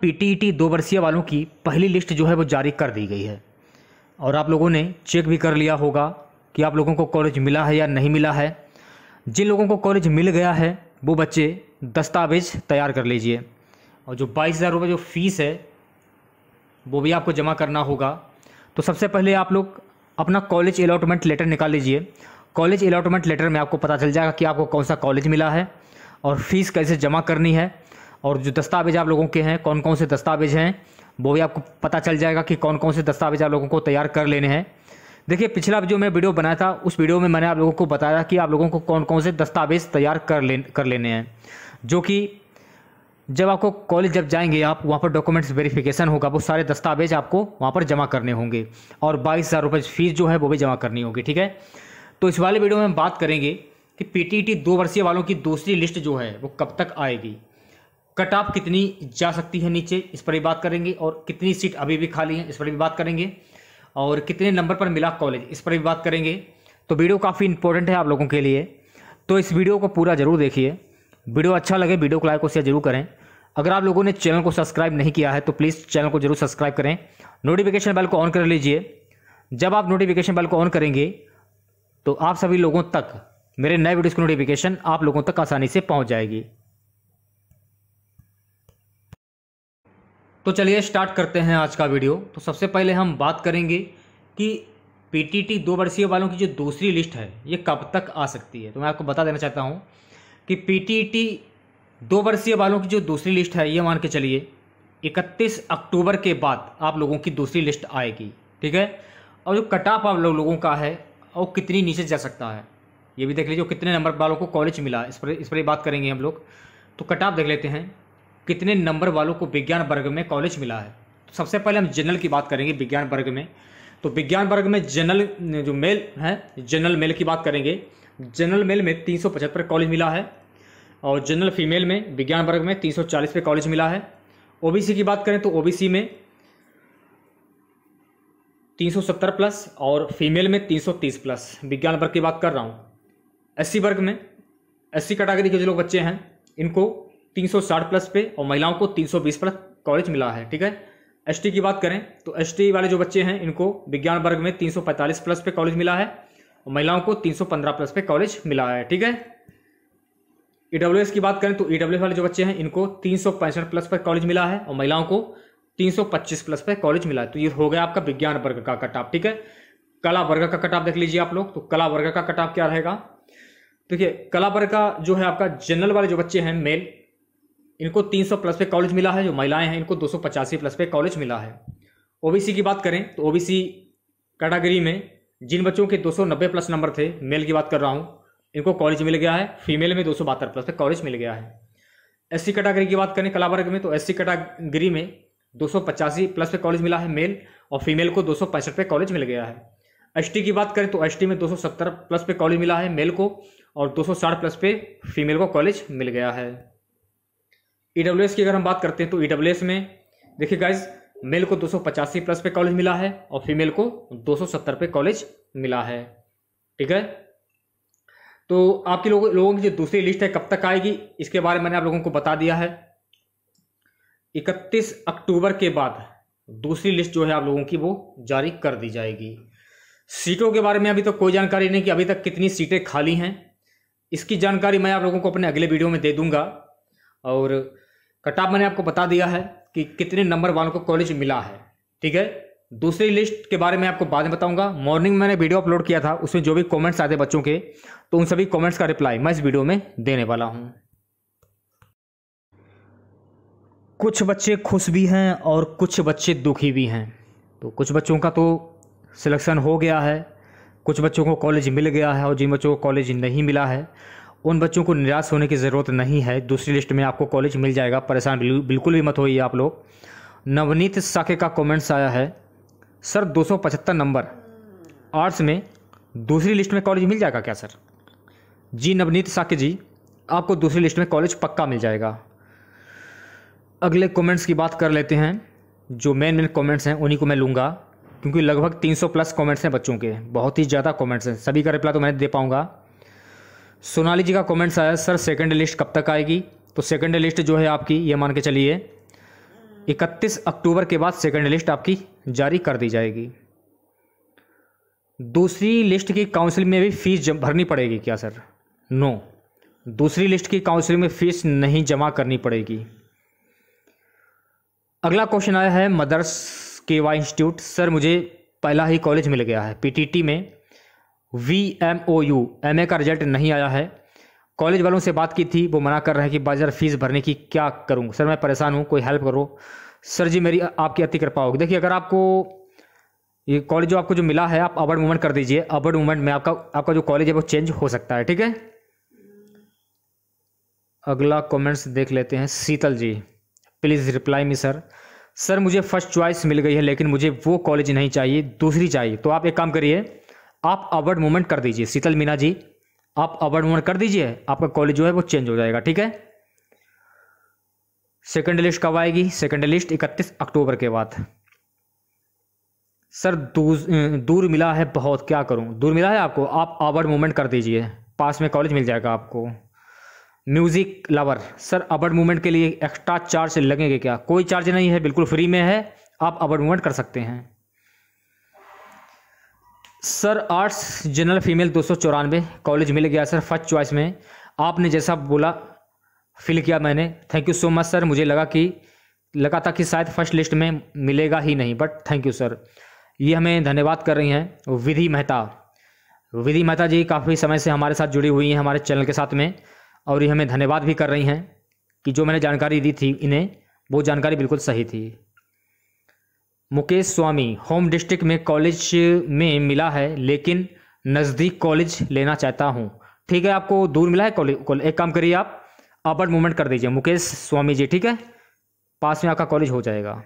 PTET e दो वर्षीय वालों की पहली लिस्ट जो है वो जारी कर दी गई है और आप लोगों ने चेक भी कर लिया होगा कि आप लोगों को कॉलेज मिला है या नहीं मिला है जिन लोगों को कॉलेज मिल गया है वो बच्चे दस्तावेज तैयार कर लीजिए और जो बाईस हज़ार रुपये जो फीस है वो भी आपको जमा करना होगा तो सबसे पहले आप लोग अपना कॉलेज अलाटमेंट लेटर निकाल लीजिए कॉलेज अलाटमेंट लेटर में आपको पता चल जाएगा कि आपको कौन सा कॉलेज मिला है और फीस कैसे जमा करनी है और जो दस्तावेज आप लोगों के हैं कौन कौन से दस्तावेज हैं वो भी आपको पता चल जाएगा कि कौन कौन से दस्तावेज आप लोगों को तैयार कर लेने हैं देखिए पिछला जो मैं वीडियो बनाया था उस वीडियो में मैंने आप लोगों को बताया कि आप लोगों को कौन कौन से दस्तावेज तैयार कर ले कर लेने हैं जो कि जब आपको कॉलेज जब जाएंगे आप वहाँ पर डॉक्यूमेंट्स वेरिफिकेशन होगा वो सारे दस्तावेज आपको वहाँ पर जमा करने होंगे और बाईस हज़ार रुपये फीस जो है वो भी जमा करनी होगी ठीक है तो इस वाले वीडियो में हम बात करेंगे कि टी दो वर्षीय वालों की दूसरी लिस्ट जो है वो कब तक आएगी कट ऑफ कितनी जा सकती है नीचे इस पर भी बात करेंगे और कितनी सीट अभी भी खाली है इस पर भी बात करेंगे और कितने नंबर पर मिला कॉलेज इस पर भी बात करेंगे तो वीडियो काफ़ी इंपॉर्टेंट है आप लोगों के लिए तो इस वीडियो को पूरा ज़रूर देखिए वीडियो अच्छा लगे वीडियो को लाइक और शेयर जरूर करें अगर आप लोगों ने चैनल को सब्सक्राइब नहीं किया है तो प्लीज़ चैनल को जरूर सब्सक्राइब करें नोटिफिकेशन बेल को ऑन कर लीजिए जब आप नोटिफिकेशन बेल को ऑन करेंगे तो आप सभी लोगों तक मेरे नए वीडियोज़ की नोटिफिकेशन आप लोगों तक आसानी से पहुँच जाएगी तो चलिए स्टार्ट करते हैं आज का वीडियो तो सबसे पहले हम बात करेंगे कि पीटीटी दो वर्षीय वालों की जो दूसरी लिस्ट है ये कब तक आ सकती है तो मैं आपको बता देना चाहता हूँ कि पीटीटी दो वर्षीय वालों की जो दूसरी लिस्ट है ये मान के चलिए 31 अक्टूबर के बाद आप लोगों की दूसरी लिस्ट आएगी ठीक है और जो कट ऑफ आप लोगों का है और कितनी नीचे जा सकता है ये भी देख लीजिए कितने नंबर वालों को कॉलेज मिला इस पर इस पर बात करेंगे हम लोग तो कट ऑफ देख लेते हैं कितने नंबर वालों को विज्ञान वर्ग में कॉलेज मिला है तो सबसे पहले हम जनरल की बात करेंगे विज्ञान वर्ग में तो विज्ञान वर्ग में जनरल जो मेल है जनरल मेल की बात करेंगे जनरल मेल में तीन कॉलेज मिला है और जनरल फीमेल में विज्ञान वर्ग में तीन सौ कॉलेज मिला है ओबीसी की बात करें तो ओबीसी में 370 प्लस और फीमेल में 330 प्लस विज्ञान वर्ग की बात कर रहा हूँ एससी वर्ग में एससी कैटागरी के जो लोग बच्चे हैं इनको 360 प्लस पे और महिलाओं को 320 प्लस कॉलेज मिला है ठीक है एसटी की बात करें तो एसटी वाले जो बच्चे हैं इनको विज्ञान वर्ग में 345 प्लस पे कॉलेज मिला है और महिलाओं को 315 प्लस पे कॉलेज मिला है ठीक है ईडब्ल्यू e की बात करें तो ईडब्ल्यू e वाले जो बच्चे हैं इनको तीन प्लस पर कॉलेज मिला है और महिलाओं को पच्चीस प्लस पे कॉलेज मिला है तो ये हो गया आपका विज्ञान वर्ग का कटाप ठीक है कला वर्ग का कटाप देख लीजिए आप लोग तो कला वर्ग का कटाप क्या रहेगा देखिए कला वर्ग का जो है आपका जनरल वाले जो बच्चे हैं मेल इनको 300 प्लस पे कॉलेज मिला है जो महिलाएं हैं इनको दो प्लस पे कॉलेज मिला है ओबीसी की बात करें तो ओबीसी कैटागरी में जिन बच्चों के 290 प्लस नंबर थे मेल की बात कर रहा हूँ इनको कॉलेज मिल गया है फीमेल में दो प्लस पे कॉलेज मिल गया है एस सी कैटागरी की बात करें कला वर्ग में तो एस सी कैटागरी में दो प्लस पे कॉलेज मिला है मेल और फीमेल को दो पे कॉलेज मिल गया है एस की बात करें तो एस में सत्तर प्लस पे कॉलेज मिला है मेल को और साठ प्लस पे फीमेल को कॉलेज मिल गया है ई e की अगर हम बात करते हैं तो ई e में देखिए गाइज मेल को दो प्लस पे कॉलेज मिला है और फीमेल को 270 पे कॉलेज मिला है ठीक है तो आपके लोग, लोगों की जो दूसरी लिस्ट है कब तक आएगी इसके बारे में मैंने आप लोगों को बता दिया है 31 अक्टूबर के बाद दूसरी लिस्ट जो है आप लोगों की वो जारी कर दी जाएगी सीटों के बारे में अभी तक तो कोई जानकारी नहीं कि अभी तक कितनी सीटें खाली हैं इसकी जानकारी मैं आप लोगों को अपने अगले वीडियो में दे दूंगा और कट ऑफ मैंने आपको बता दिया है कि कितने नंबर वालों को कॉलेज मिला है ठीक है दूसरी लिस्ट के बारे में आपको बाद में बताऊंगा मॉर्निंग मैंने वीडियो अपलोड किया था उसमें जो भी कमेंट्स आते बच्चों के तो उन सभी कमेंट्स का रिप्लाई मैं इस वीडियो में देने वाला हूं कुछ बच्चे खुश भी हैं और कुछ बच्चे दुखी भी हैं तो कुछ बच्चों का तो सिलेक्शन हो गया है कुछ बच्चों को कॉलेज मिल गया है और जिन बच्चों को कॉलेज नहीं मिला है उन बच्चों को निराश होने की ज़रूरत नहीं है दूसरी लिस्ट में आपको कॉलेज मिल जाएगा परेशान बिल्कुल भी मत होइए आप लोग नवनीत साके का कमेंट्स आया है सर 275 नंबर आर्ट्स में दूसरी लिस्ट में कॉलेज मिल जाएगा क्या सर जी नवनीत साके जी आपको दूसरी लिस्ट में कॉलेज पक्का मिल जाएगा अगले कमेंट्स की बात कर लेते हैं जो मेन मेन कमेंट्स हैं उन्हीं को मैं लूँगा क्योंकि लगभग 300 प्लस कमेंट्स हैं बच्चों के बहुत ही ज़्यादा कमेंट्स हैं सभी का रिप्लाई तो मैं दे पाऊँगा सोनाली जी का कमेंट्स आया सर सेकंड लिस्ट कब तक आएगी तो सेकंड लिस्ट जो है आपकी ये मान के चलिए 31 अक्टूबर के बाद सेकंड लिस्ट आपकी जारी कर दी जाएगी दूसरी लिस्ट की काउंसिल में भी फीस भरनी पड़ेगी क्या सर नो दूसरी लिस्ट की काउंसिल में फीस नहीं जमा करनी पड़ेगी अगला क्वेश्चन आया है मदर्स वाई इंस्टीट्यूट सर मुझे पहला ही कॉलेज मिल गया है पीटीटी में V M O U M A का रिजल्ट नहीं आया है कॉलेज वालों से बात की थी वो मना कर रहे हैं कि बाजार फीस भरने की क्या करूँ सर मैं परेशान हूँ कोई हेल्प करो सर जी मेरी आपकी अति कृपा होगी देखिए अगर आपको ये कॉलेज जो आपको जो मिला है आप अवर्ड मूवमेंट कर दीजिए अवर्ड मूवमेंट में आपका आपका जो कॉलेज है वो चेंज हो सकता है ठीक है अगला कमेंट्स देख लेते हैं Sheetal ji please reply me sir sir मुझे फर्स्ट चॉइस मिल गई है लेकिन मुझे वो कॉलेज नहीं चाहिए दूसरी चाहिए तो आप एक काम करिए आप अवर्ड मूवमेंट कर दीजिए शीतल मीना जी आप अवर्ड मूवमेंट कर दीजिए आपका कॉलेज जो है वो चेंज हो जाएगा ठीक है सेकेंड लिस्ट कब आएगी सेकेंड लिस्ट इकतीस अक्टूबर के बाद सर दूर दूर मिला है बहुत क्या करूं दूर मिला है आपको आप अवर्ड मूवमेंट कर दीजिए पास में कॉलेज मिल जाएगा आपको music lover sir upward movement के लिए एक्स्ट्रा चार्ज लगेंगे क्या कोई चार्ज नहीं है बिल्कुल फ्री में है आप अवर्ड मूवमेंट कर सकते हैं सर आर्ट्स जनरल फीमेल दो कॉलेज मिल गया सर फर्स्ट चॉइस में आपने जैसा बोला फिल किया मैंने thank you so much sir मुझे लगा कि लगा था कि शायद फर्स्ट लिस्ट में मिलेगा ही नहीं बट थैंक यू सर ये हमें धन्यवाद कर रही हैं विधि मेहता विधि मेहता जी काफ़ी समय से हमारे साथ जुड़ी हुई हैं हमारे चैनल के साथ में और ये हमें धन्यवाद भी कर रही हैं कि जो मैंने जानकारी दी थी इन्हें वो जानकारी बिल्कुल सही थी मुकेश स्वामी होम डिस्ट्रिक्ट में कॉलेज में मिला है लेकिन नज़दीक कॉलेज लेना चाहता हूँ ठीक है आपको दूर मिला है कॉलेज एक काम करिए आप अपर मूवमेंट कर दीजिए मुकेश स्वामी जी ठीक है पास में आपका कॉलेज हो जाएगा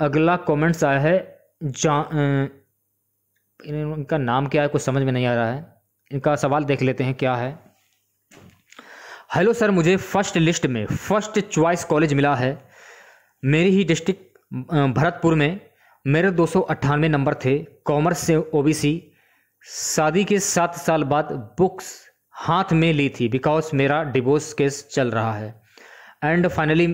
अगला कमेंट्स आया है जा इनका नाम क्या है कुछ समझ में नहीं आ रहा है इनका सवाल देख लेते हैं क्या है हेलो सर मुझे फर्स्ट लिस्ट में फर्स्ट चॉइस कॉलेज मिला है मेरी ही डिस्ट्रिक्ट भरतपुर में मेरे दो नंबर थे कॉमर्स से ओबीसी शादी के सात साल बाद बुक्स हाथ में ली थी बिकॉज मेरा डिवोर्स केस चल रहा है एंड फाइनली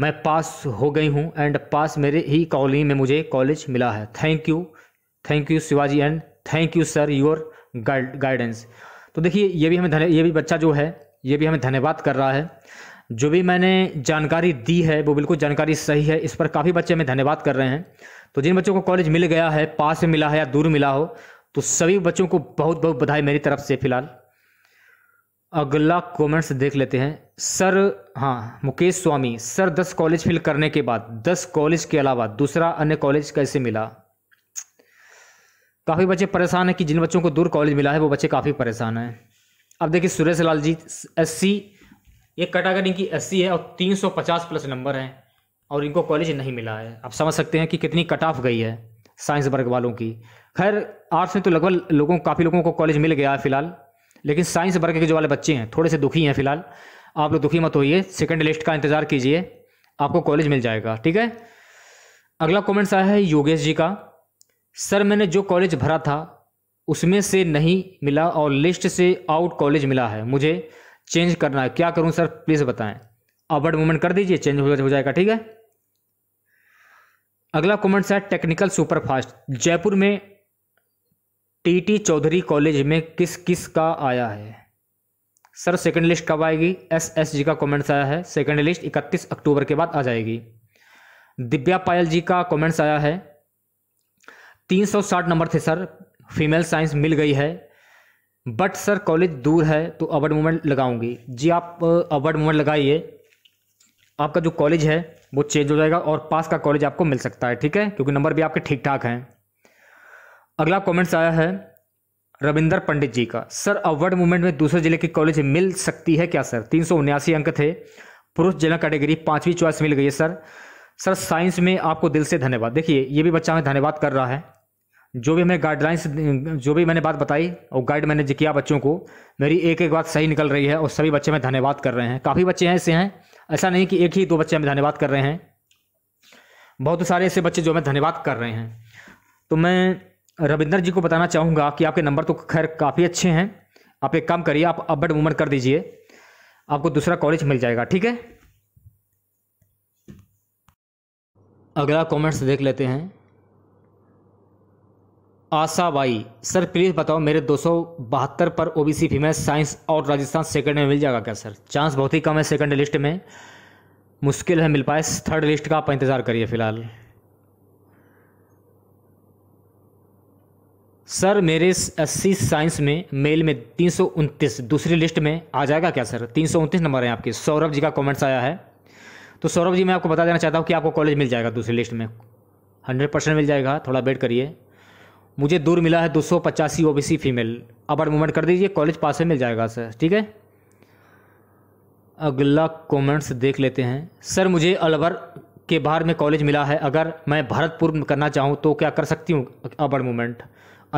मैं पास हो गई हूँ एंड पास मेरे ही कॉलोनी में मुझे कॉलेज मिला है thank you thank you Shivaji and thank you sir your guidance तो देखिए ये भी हमें धन्य ये भी बच्चा जो है ये भी हमें धन्यवाद कर रहा है जो भी मैंने जानकारी दी है वो बिल्कुल जानकारी सही है इस पर काफ़ी बच्चे हमें धन्यवाद कर रहे हैं तो जिन बच्चों को कॉलेज मिल गया है पास में मिला है या दूर मिला हो तो सभी बच्चों को बहुत बहुत बधाई मेरी तरफ से फिलहाल अगला कमेंट्स देख लेते हैं सर हाँ मुकेश स्वामी सर दस कॉलेज फिल करने के बाद दस कॉलेज के अलावा दूसरा अन्य कॉलेज कैसे मिला काफ़ी बच्चे परेशान हैं कि जिन बच्चों को दूर कॉलेज मिला है वो बच्चे काफ़ी परेशान हैं अब देखिए सुरेश लाल जी एस सी ये कटागर इनकी अस्सी है और 350 प्लस नंबर हैं और इनको कॉलेज नहीं मिला है आप समझ सकते हैं कि कितनी कट ऑफ गई है साइंस वर्ग वालों की खैर आर्ट्स में तो लगभग लोगों काफ़ी लोगों को कॉलेज मिल गया है फिलहाल लेकिन साइंस वर्ग के जो वाले बच्चे हैं थोड़े से दुखी हैं फिलहाल आप लोग दुखी मत होइए सेकेंड लिस्ट का इंतज़ार कीजिए आपको कॉलेज मिल जाएगा ठीक है अगला कमेंट्स आया है योगेश जी का सर मैंने जो कॉलेज भरा था उसमें से नहीं मिला और लिस्ट से आउट कॉलेज मिला है मुझे चेंज करना है क्या करूं सर प्लीज़ बताएं अपवर्ड मूवमेंट कर दीजिए चेंज हो जाएगा ठीक है अगला कमेंट है टेक्निकल सुपरफास्ट जयपुर में टीटी चौधरी कॉलेज में किस किस का आया है सर सेकंड लिस्ट कब आएगी एस एस जी का कमेंट्स आया है सेकंड लिस्ट 31 अक्टूबर के बाद आ जाएगी दिव्या पायल जी का कमेंट्स आया है 360 नंबर थे सर फीमेल साइंस मिल गई है बट सर कॉलेज दूर है तो अवर्ड मूवमेंट लगाऊंगी जी आप अवर्ड मूवमेंट लगाइए आपका जो कॉलेज है वो चेंज हो जाएगा और पास का कॉलेज आपको मिल सकता है ठीक है क्योंकि नंबर भी आपके ठीक ठाक हैं अगला कमेंट्स आया है रविंदर पंडित जी का सर अवर्ड मूवमेंट में दूसरे जिले के कॉलेज मिल सकती है क्या सर तीन सौ उन्यासी अंक थे पुरुष जनरल कैटेगरी पांचवी चॉइस मिल गई है सर सर साइंस में आपको दिल से धन्यवाद देखिए ये भी बच्चा हमें धन्यवाद कर रहा है जो भी हमें गाइडलाइंस जो भी मैंने बात बताई और गाइड मैंने किया बच्चों को मेरी एक एक बात सही निकल रही है और सभी बच्चे मैं धन्यवाद कर रहे हैं काफ़ी बच्चे हैं ऐसे हैं ऐसा नहीं कि एक ही दो बच्चे हमें धन्यवाद कर रहे हैं बहुत सारे ऐसे बच्चे जो हमें धन्यवाद कर रहे हैं तो मैं रविंद्र जी को बताना चाहूँगा कि आपके नंबर तो खैर काफ़ी अच्छे हैं आप एक काम करिए आप अपवर्ड मूवमेंट कर दीजिए आपको दूसरा कॉलेज मिल जाएगा ठीक है अगला कमेंट्स देख लेते हैं आशा बाई सर प्लीज़ बताओ मेरे दो पर ओबीसी फीमेल साइंस और राजस्थान सेकंड में मिल जाएगा क्या सर चांस बहुत ही कम है सेकंड लिस्ट में मुश्किल है मिल पाए थर्ड लिस्ट का आप इंतज़ार करिए फ़िलहाल सर मेरे अस्सी साइंस में मेल में तीन दूसरी लिस्ट में आ जाएगा क्या सर तीन नंबर है आपके सौरभ जी का कॉमेंट्स आया है तो सौरभ जी मैं आपको बता देना चाहता हूँ कि आपको कॉलेज मिल जाएगा दूसरी लिस्ट में हंड्रेड परसेंट मिल जाएगा थोड़ा वेट करिए मुझे दूर मिला है दो सौ पचासी O B C female about movement कर दीजिए कॉलेज पास में मिल जाएगा सर ठीक है अगला कमेंट्स देख लेते हैं सर मुझे अलवर के बाहर में कॉलेज मिला है अगर मैं भरतपुर में करना चाहूँ तो क्या कर सकती हूँ अबड़ मूवमेंट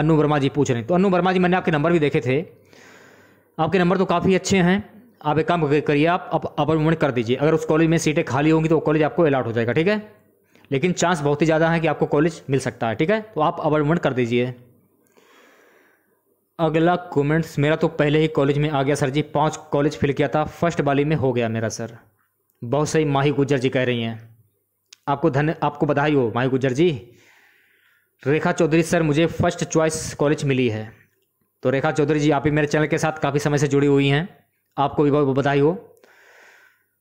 अनु वर्मा जी पूछ रहे हैं तो अनु वर्मा जी मैंने आपके नंबर भी देखे थे आपके नंबर तो काफ़ी अच्छे हैं आप एक काम करिए आप अबड़ मूवमेंट कर दीजिए अगर उस कॉलेज में सीटें खाली होंगी तो वो कॉलेज आपको अलाट हो जाएगा ठीक है लेकिन चांस बहुत ही ज़्यादा है कि आपको कॉलेज मिल सकता है ठीक है तो आप अवर्मण कर दीजिए अगला कमेंट्स मेरा तो पहले ही कॉलेज में आ गया सर जी पांच कॉलेज फिल किया था फर्स्ट वाली में हो गया मेरा सर बहुत सही माही गुजर जी कह रही हैं आपको धन आपको बधाई हो माही गुजर जी रेखा चौधरी सर मुझे फर्स्ट चॉइस कॉलेज मिली है तो रेखा चौधरी जी आप ही मेरे चैनल के साथ काफ़ी समय से जुड़ी हुई हैं आपको भी बहुत बधाई हो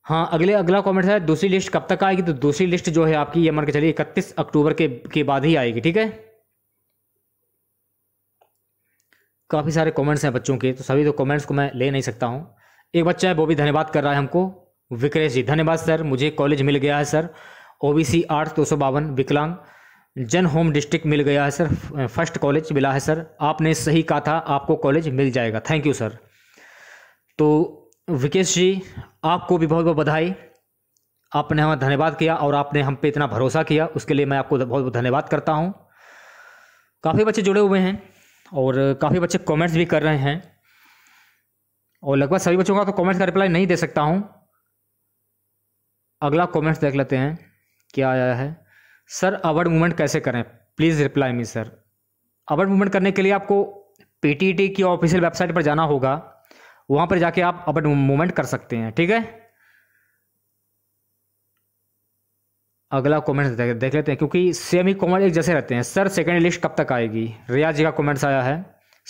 हाँ अगले अगला कमेंट है दूसरी लिस्ट कब तक आएगी तो दूसरी लिस्ट जो है आपकी ये मान के चलिए इकतीस अक्टूबर के के बाद ही आएगी ठीक है काफ़ी सारे कमेंट्स हैं बच्चों के तो सभी तो कमेंट्स को मैं ले नहीं सकता हूँ एक बच्चा है वो भी धन्यवाद कर रहा है हमको विक्रेश जी धन्यवाद सर मुझे कॉलेज मिल गया है सर ओ बी सी दो सौ बावन विकलांग जन होम डिस्ट्रिक्ट मिल गया है सर फर्स्ट कॉलेज मिला है सर आपने सही कहा था आपको कॉलेज मिल जाएगा थैंक यू सर तो विकेश जी आपको भी बहुत बहुत बधाई आपने हमें धन्यवाद किया और आपने हम पे इतना भरोसा किया उसके लिए मैं आपको बहुत बहुत धन्यवाद करता हूँ काफ़ी बच्चे जुड़े हुए हैं और काफ़ी बच्चे कमेंट्स भी कर रहे हैं और लगभग सभी बच्चों का तो कमेंट्स का रिप्लाई नहीं दे सकता हूँ अगला कमेंट्स देख लेते हैं क्या आया है सर अवर्ड मूवमेंट कैसे करें please reply me sir upward movement करने के लिए आपको पी की ऑफिशियल वेबसाइट पर जाना होगा वहां पर जाके आप अपन मूवमेंट कर सकते हैं ठीक है अगला कमेंट देख, देख लेते हैं क्योंकि सेम ही कमेंट एक जैसे रहते हैं सर सेकंड लिस्ट कब तक आएगी रिया जी का कमेंट्स आया है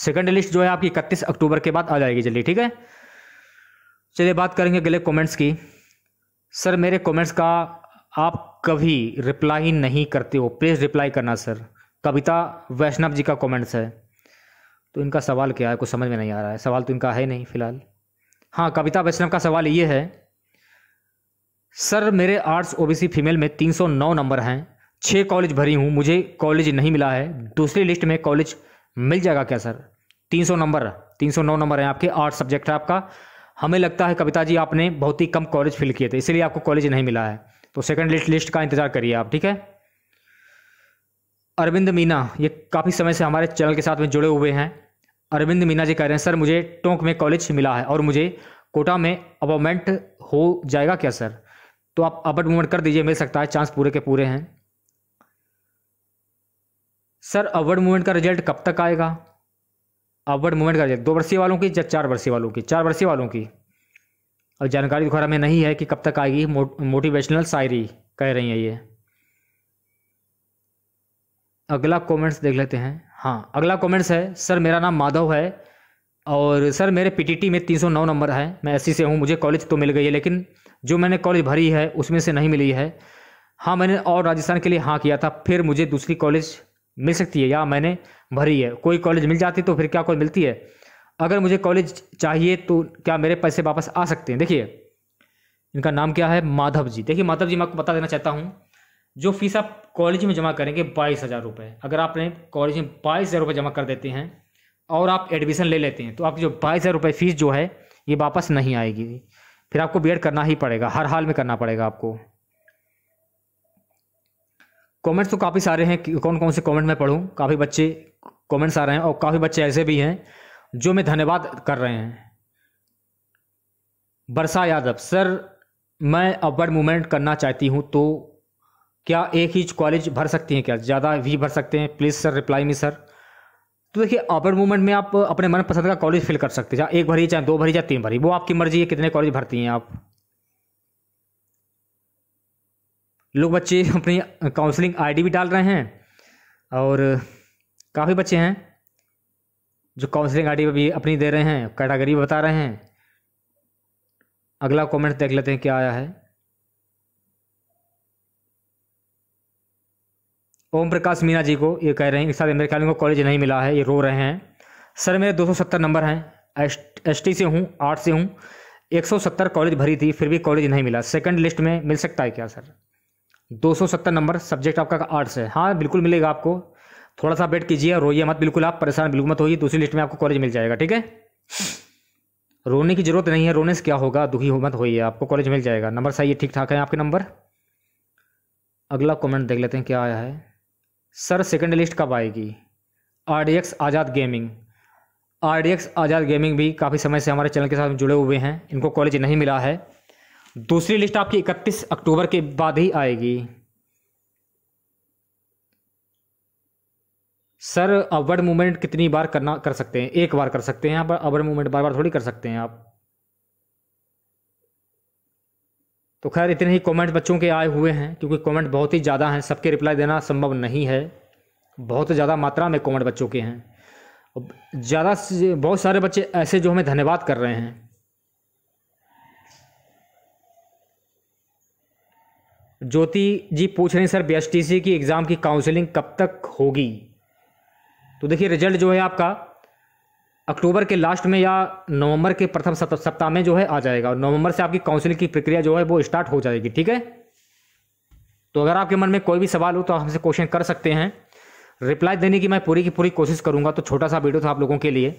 सेकंड लिस्ट जो है आपकी इकतीस अक्टूबर के बाद आ जाएगी जल्दी ठीक है चलिए बात करेंगे अगले कमेंट्स की सर मेरे कमेंट्स का आप कभी रिप्लाई नहीं करते हो प्लीज़ रिप्लाई करना सर कविता वैष्णव जी का कॉमेंट्स है तो इनका सवाल क्या है कुछ समझ में नहीं आ रहा है सवाल तो इनका है नहीं फिलहाल हाँ कविता वैष्णव का सवाल ये है सर मेरे आर्ट्स ओबीसी फीमेल में 309 नंबर हैं छः कॉलेज भरी हूँ मुझे कॉलेज नहीं मिला है दूसरी लिस्ट में कॉलेज मिल जाएगा क्या सर 300 नंबर 309 नंबर हैं आपके आर्ट सब्जेक्ट है आपका हमें लगता है कविता जी आपने बहुत ही कम कॉलेज फिल किए थे इसलिए आपको कॉलेज नहीं मिला है तो सेकेंड लिस्ट लिस्ट का इंतज़ार करिए आप ठीक है अरविंद मीना ये काफ़ी समय से हमारे चैनल के साथ में जुड़े हुए हैं अरविंद मीना जी कह रहे हैं सर मुझे टोंक में कॉलेज मिला है और मुझे कोटा में अपॉइंटमेंट हो जाएगा क्या सर तो आप अपॉइंट मूवमेंट कर दीजिए मिल सकता है चांस पूरे के पूरे हैं सर अवर्ड मूवमेंट का रिजल्ट कब तक आएगा अवर्ड मूवमेंट का रिजल्ट दो वर्षीय वालों की या चार वर्षीय वालों की चार वर्षीय वालों की अब जानकारी दुखारा में नहीं है कि कब तक आएगी मो, मोटिवेशनल शायरी कह रही है ये अगला कमेंट्स देख लेते हैं हाँ अगला कमेंट्स है सर मेरा नाम माधव है और सर मेरे पीटीटी में 309 नंबर है मैं एससी से हूँ मुझे कॉलेज तो मिल गई है लेकिन जो मैंने कॉलेज भरी है उसमें से नहीं मिली है हाँ मैंने और राजस्थान के लिए हाँ किया था फिर मुझे दूसरी कॉलेज मिल सकती है या मैंने भरी है कोई कॉलेज मिल जाती तो फिर क्या कॉलेज मिलती है अगर मुझे कॉलेज चाहिए तो क्या मेरे पैसे वापस आ सकते हैं देखिए इनका नाम क्या है माधव जी देखिए माधव जी मैं आपको बता देना चाहता हूँ जो फीस आप कॉलेज में जमा करेंगे बाईस हज़ार रुपये अगर आपने कॉलेज में बाईस हज़ार रुपये जमा कर देते हैं और आप एडमिशन ले लेते हैं तो आपकी जो बाईस हज़ार रुपये फ़ीस जो है ये वापस नहीं आएगी फिर आपको बी करना ही पड़ेगा हर हाल में करना पड़ेगा आपको कमेंट्स तो काफ़ी सारे हैं कौन कौन से कमेंट मैं पढ़ूँ काफ़ी बच्चे कमेंट्स आ रहे हैं और काफ़ी बच्चे ऐसे भी हैं जो मैं धन्यवाद कर रहे हैं वर्षा यादव सर मैं अपवर्ड मूवमेंट करना चाहती हूँ तो क्या एक ही कॉलेज भर सकती हैं क्या ज़्यादा भी भर सकते हैं please sir reply me sir तो देखिए अपर मूवमेंट में आप अपने मनपसंद का कॉलेज फिल कर सकते हैं चाहे एक भरी चाहे दो भरी चाहे तीन भरी वो आपकी मर्जी है कितने कॉलेज भरती हैं आप लोग बच्चे अपनी काउंसलिंग आईडी भी डाल रहे हैं और काफ़ी बच्चे हैं जो काउंसलिंग आईडी भी अपनी दे रहे हैं कैटागरी बता रहे हैं अगला कमेंट देख लेते हैं क्या आया है ओम प्रकाश मीना जी को ये कह रहे हैं इस साल मेरे ख्याल को कॉलेज नहीं मिला है ये रो रहे हैं सर मेरे 270 नंबर हैं एस टी से हूँ आर्ट से हूँ 170 कॉलेज भरी थी फिर भी कॉलेज नहीं मिला सेकंड लिस्ट में मिल सकता है क्या सर 270 नंबर सब्जेक्ट आपका आर्ट्स है हाँ बिल्कुल मिलेगा आपको थोड़ा सा वेट कीजिए रोइए मत बिल्कुल आप परेशान बिल्कुल मत होइए दूसरी लिस्ट में आपको कॉलेज मिल जाएगा ठीक है रोने की जरूरत नहीं है रोने से क्या होगा दुखी हो मत होइए आपको कॉलेज मिल जाएगा नंबर सही है ठीक ठाक है आपके नंबर अगला कमेंट देख लेते हैं क्या आया है सर सेकेंड लिस्ट कब आएगी R Azad gaming R Azad gaming भी काफ़ी समय से हमारे चैनल के साथ जुड़े हुए हैं इनको कॉलेज नहीं मिला है दूसरी लिस्ट आपकी 31 अक्टूबर के बाद ही आएगी सर अवर्ड मूवमेंट कितनी बार करना कर सकते हैं एक बार कर सकते हैं पर अवर्ड मूवमेंट बार बार थोड़ी कर सकते हैं आप तो खैर इतने ही कमेंट बच्चों के आए हुए हैं क्योंकि कमेंट बहुत ही ज़्यादा हैं सबके रिप्लाई देना संभव नहीं है बहुत ज़्यादा मात्रा में कमेंट बच्चों के हैं ज़्यादा बहुत सारे बच्चे ऐसे जो हमें धन्यवाद कर रहे हैं ज्योति जी पूछ रहे हैं सर बीएसटीसी की एग्ज़ाम की काउंसलिंग कब तक होगी तो देखिए रिजल्ट जो है आपका अक्टूबर के लास्ट में या नवंबर के प्रथम सप्ताह में जो है आ जाएगा और नवंबर से आपकी काउंसिलिंग की प्रक्रिया जो है वो स्टार्ट हो जाएगी ठीक है तो अगर आपके मन में कोई भी सवाल हो तो आप हमसे क्वेश्चन कर सकते हैं रिप्लाई देने की मैं पूरी की पूरी कोशिश करूंगा तो छोटा सा वीडियो था आप लोगों के लिए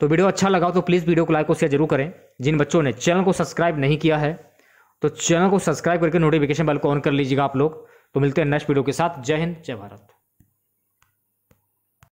तो वीडियो अच्छा लगा तो प्लीज़ वीडियो को लाइक और शेयर जरूर करें जिन बच्चों ने चैनल को सब्सक्राइब नहीं किया है तो चैनल को सब्सक्राइब करके नोटिफिकेशन बेल को ऑन कर लीजिएगा आप लोग तो मिलते हैं नेक्स्ट वीडियो के साथ जय हिंद जय भारत